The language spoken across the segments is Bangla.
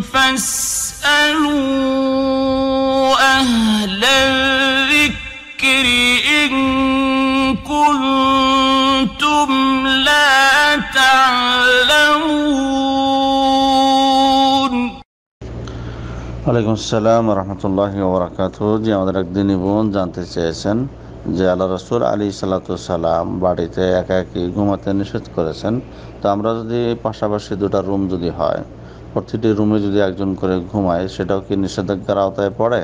فاسألوا أهل الذكر إن كنتم لا ওয়ালাইকুম আসসালাম রহমতুল্লাহ ওবরাকাত যে আমাদের একদিনই বোন জানতে চেয়েছেন যে আল্লাহ রসুল আলী সালাম বাড়িতে একা একই ঘুমাতে নিষেধ করেছেন তো আমরা যদি পাশাপাশি দুটা রুম যদি হয় প্রতিটি রুমে যদি একজন করে ঘুমায় সেটাও কি নিষেধাজ্ঞার আওতায় পড়ে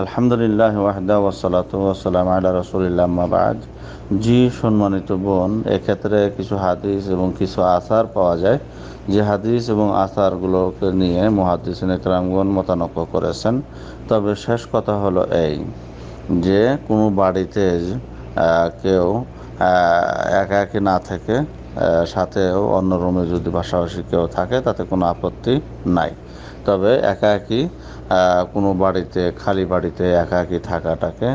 আলহামদুলিল্লাহ ওয়াহদা ওয়াসালাম আল্লাহ রসুলিল্লাহ মাবাদ জি সম্মানিত বোন এক্ষেত্রে কিছু হাদিস এবং কিছু আসার পাওয়া যায় যে হাদিস এবং আসারগুলোকে নিয়ে মহাদিস একরামগণ মতানক্য করেছেন তবে শেষ কথা হলো এই যে কোনো বাড়িতে কেউ একা একই না থেকে সাথেও অন্য রুমে যদি ভাষাভাষী কেউ থাকে তাতে কোনো আপত্তি নাই তবে একা একই কোনো বাড়িতে খালি বাড়িতে একা একই থাকাটাকে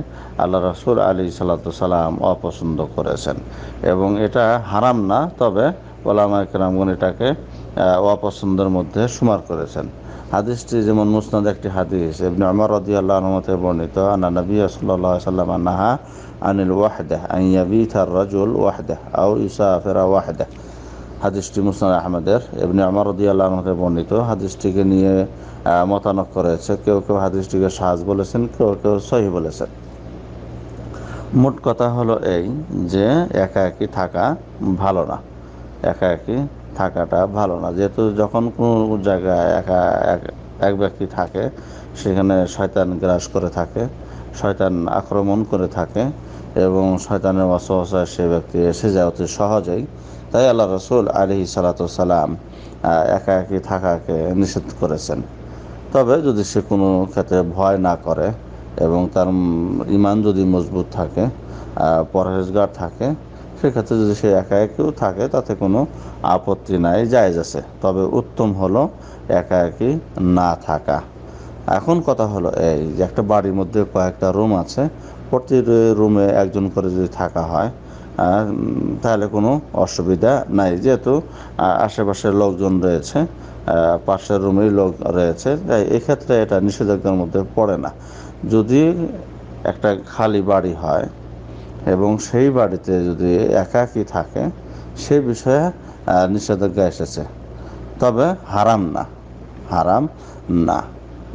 আল্লাহ রসুল আলী সাল্লাম অপছন্দ করেছেন এবং এটা হারাম না তবে ওলামা কেরামগুন এটাকে অপছন্দের মধ্যে সুমার করেছেন হাদিসটি যেমন মুসনাদ একটি হাদিস এমনি আমার রদি আল্লাহ মতে বর্ণিত আনা নবী সাল্লাহ সাল্লাম আনাহা আনিল ওয়াহদাহ থার রাজুল ওয়াহদাহ ইসা ইসাফেরা ওয়াহদাহ হাদিসটি মুসনাদ আহমেদের এমনি আমার রদি আল্লাহ বর্ণিত হাদিসটিকে নিয়ে মতানক করেছে কেউ কেউ হাদিসটিকে সাহাজ বলেছেন কেউ কেউ সহি বলেছেন মোট কথা হলো এই যে একা একই থাকা ভালো না একা একই থাকাটা ভালো না যেহেতু যখন কোনো জায়গায় একা এক এক ব্যক্তি থাকে সেখানে শয়তান গ্রাস করে থাকে শয়তান আক্রমণ করে থাকে এবং শয়তানের অসহসায় সে ব্যক্তি এসে যায় অতি সহজেই তাই আল্লাহ রসুল আলহি সালাম একা একই থাকাকে নিষেধ করেছেন তবে যদি সে কোনো ক্ষেত্রে ভয় না করে এবং তার ইমান যদি মজবুত থাকে পরহেজগার থাকে সেক্ষেত্রে যদি সে একা একেও থাকে তাতে কোনো আপত্তি নাই জায়জ আছে তবে উত্তম হলো একা একই না থাকা এখন কথা হলো এই যে একটা বাড়ির মধ্যে কয়েকটা রুম আছে প্রতি রুমে একজন করে যদি থাকা হয় তাহলে কোনো অসুবিধা নাই যেহেতু আশেপাশের লোকজন রয়েছে পাশের রুমেই লোক রয়েছে তাই এক্ষেত্রে এটা নিষেধাজ্ঞার মধ্যে পড়ে না যদি একটা খালি বাড়ি হয় এবং সেই বাড়িতে যদি একাকি থাকে সে বিষয়ে নিষেধাজ্ঞা এসেছে তবে হারাম না হারাম না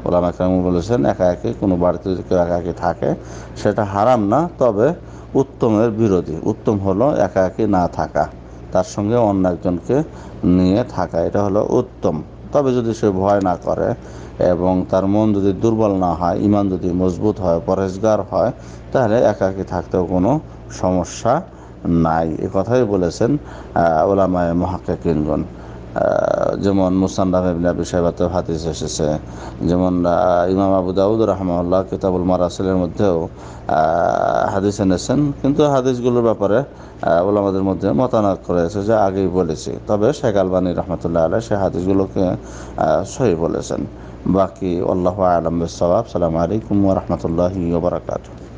ওলাম একরাম বলেছেন একা একে কোনো বাড়িতে যদি কেউ একা একে থাকে সেটা হারাম না তবে উত্তমের বিরোধী উত্তম হলো একা একে না থাকা তার সঙ্গে অন্য একজনকে নিয়ে থাকা এটা হলো উত্তম তবে যদি সে ভয় না করে এবং তার মন যদি দুর্বল না হয় ইমান যদি মজবুত হয় পরেজগার হয় তাহলে একাকি থাকতেও কোনো সমস্যা নাই এ কথাই বলেছেন ওলামায় মহাকিনগণ যেমন মুসান্নাফ ইবনে আবি সাহেবাতের হাদিস এসেছে যেমন ইমাম আবু দাউদ রহমাল্লাহ কিতাবুল মারাসেলের মধ্যেও হাদিস এনেছেন কিন্তু হাদিসগুলোর ব্যাপারে ওলামাদের মধ্যে মতানক করেছে যে আগেই বলেছি তবে শেখ আলবানী রহমতুল্লাহ আলহ সে হাদিসগুলোকে সহি বলেছেন বাকি আল্লাহ আলম সবাব সালাম আলাইকুম রহমতুল্লাহ বারাকাতু